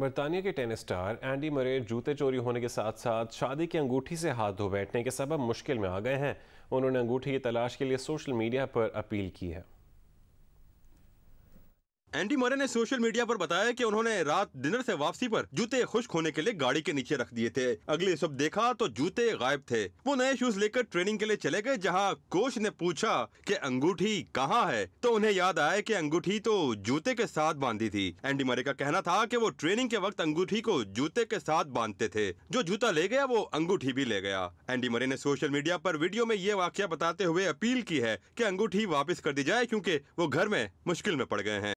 बरतानिया के tennis star Andy Murray जूते चोरी होने के साथ साथ शादी की अंगूठी से हाथ धो बैठने के सबब मुश्किल में आ गए हैं उन्होंने अंगूठी की तलाश के लिए सोशल मीडिया पर अपील की है एंडी मरे ने सोशल मीडिया पर बताया कि उन्होंने रात डिनर से वापसी पर जूते खुश्क होने के लिए गाड़ी के नीचे रख दिए थे अगले सुबह देखा तो जूते गायब थे वो नए शूज लेकर ट्रेनिंग के लिए चले गए जहाँ कोच ने पूछा कि अंगूठी कहाँ है तो उन्हें याद आया कि अंगूठी तो जूते के साथ बांधी थी एंडी मरे का कहना था कि वो ट्रेनिंग के वक्त अंगूठी को जूते के साथ बांधते थे जो जूता ले गया वो अंगूठी भी ले गया एंडी मरे ने सोशल मीडिया पर वीडियो में ये वाक्य बताते हुए अपील की है कि अंगूठी वापस कर दी जाए क्योंकि वो घर में मुश्किल में पड़ गए हैं